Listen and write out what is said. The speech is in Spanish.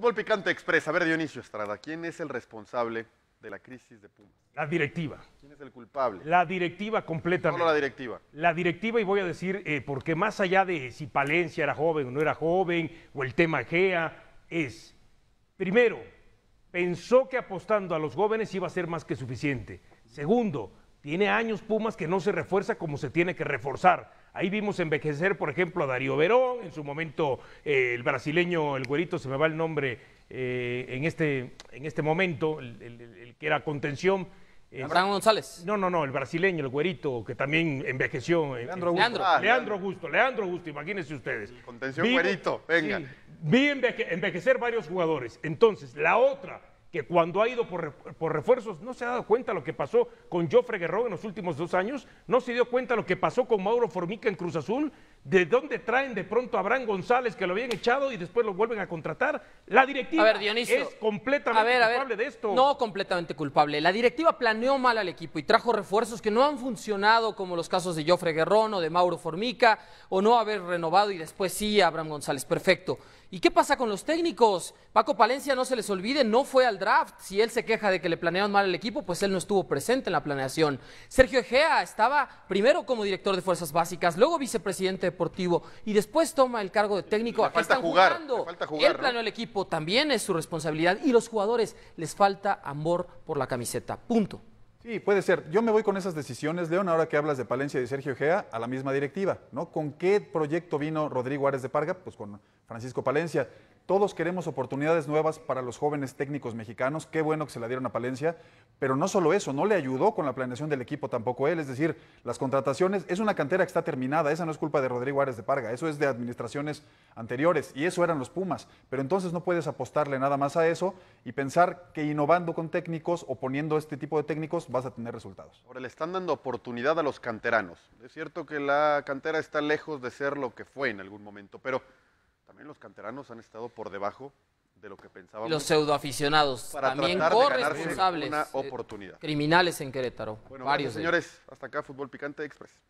Fútbol Picante Express. A ver, Dionisio Estrada, ¿quién es el responsable de la crisis de Pumas? La directiva. ¿Quién es el culpable? La directiva completamente. Solo la directiva. La directiva, y voy a decir, eh, porque más allá de si Palencia era joven o no era joven, o el tema GEA, es, primero, pensó que apostando a los jóvenes iba a ser más que suficiente. Segundo, tiene años Pumas que no se refuerza como se tiene que reforzar. Ahí vimos envejecer, por ejemplo, a Darío Verón, en su momento eh, el brasileño, el güerito, se me va el nombre eh, en, este, en este momento, el, que era contención. Abraham González. No, no, no, el brasileño, el güerito, que también envejeció. Eh, ah, Leandro Augusto. Leandro. Augusto, imagínense ustedes. Contención güerito, venga. vi envejecer varios jugadores. Entonces, la otra que cuando ha ido por, refuerzos no se ha dado cuenta lo que pasó con Joffre Guerrero en los últimos dos años, no se dio cuenta lo que pasó con Mauro Formica en Cruz Azul, ¿De dónde traen de pronto a Abraham González que lo habían echado y después lo vuelven a contratar? La directiva es completamente culpable de esto. No completamente culpable. La directiva planeó mal al equipo y trajo refuerzos que no han funcionado como los casos de Joffre Guerrón o de Mauro Formica o no haber renovado y después sí a Abraham González. Perfecto. ¿Y qué pasa con los técnicos? Paco Palencia, no se les olvide, no fue al draft. Si él se queja de que le planearon mal al equipo, pues él no estuvo presente en la planeación. Sergio Egea estaba primero como director de Fuerzas Básicas, luego vicepresidente de y después toma el cargo de técnico. Le falta Están jugando. Le falta el equipo, también es su responsabilidad y los jugadores les falta amor por la camiseta. Punto. Sí, puede ser. Yo me voy con esas decisiones, León, ahora que hablas de Palencia y de Sergio Gea, a la misma directiva, ¿no? ¿Con qué proyecto vino Rodrigo Árez de Parga? Pues con Francisco Palencia. Todos queremos oportunidades nuevas para los jóvenes técnicos mexicanos. Qué bueno que se la dieron a Palencia, pero no solo eso, no le ayudó con la planeación del equipo tampoco él. Es decir, las contrataciones, es una cantera que está terminada, esa no es culpa de Rodrigo Ares de Parga, eso es de administraciones anteriores y eso eran los Pumas. Pero entonces no puedes apostarle nada más a eso y pensar que innovando con técnicos o poniendo este tipo de técnicos vas a tener resultados. Ahora le están dando oportunidad a los canteranos. Es cierto que la cantera está lejos de ser lo que fue en algún momento, pero también los canteranos han estado por debajo de lo que pensábamos. Los pseudoaficionados también corresponsables. Una eh, oportunidad. criminales en Querétaro. Bueno, varios. señores, hasta acá Fútbol Picante Express.